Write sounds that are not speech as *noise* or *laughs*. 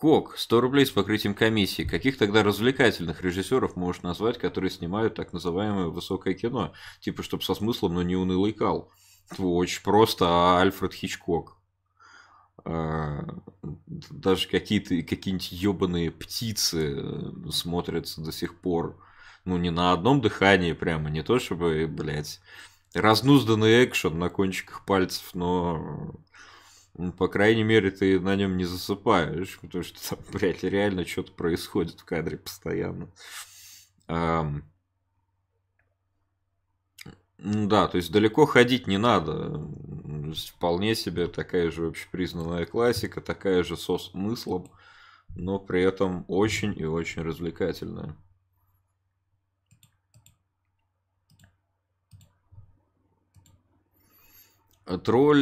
Кок, 100 рублей с покрытием комиссии. Каких тогда развлекательных режиссеров можешь назвать, которые снимают так называемое высокое кино? Типа, чтобы со смыслом, но не унылый кал. Очень просто, а Альфред Хичкок. А, даже какие-то какие-нибудь ебаные птицы э, смотрятся до сих пор. Ну, не на одном дыхании прямо, не то чтобы, блядь, разнузданный экшен на кончиках пальцев, но ну, по крайней мере, ты на нем не засыпаешь, потому что там, *laughs* блядь, реально что-то происходит в кадре постоянно. Эм... Ну да, то есть далеко ходить не надо. вполне себе такая же общепризнанная классика, такая же со смыслом, но при этом очень и очень развлекательная. А тролль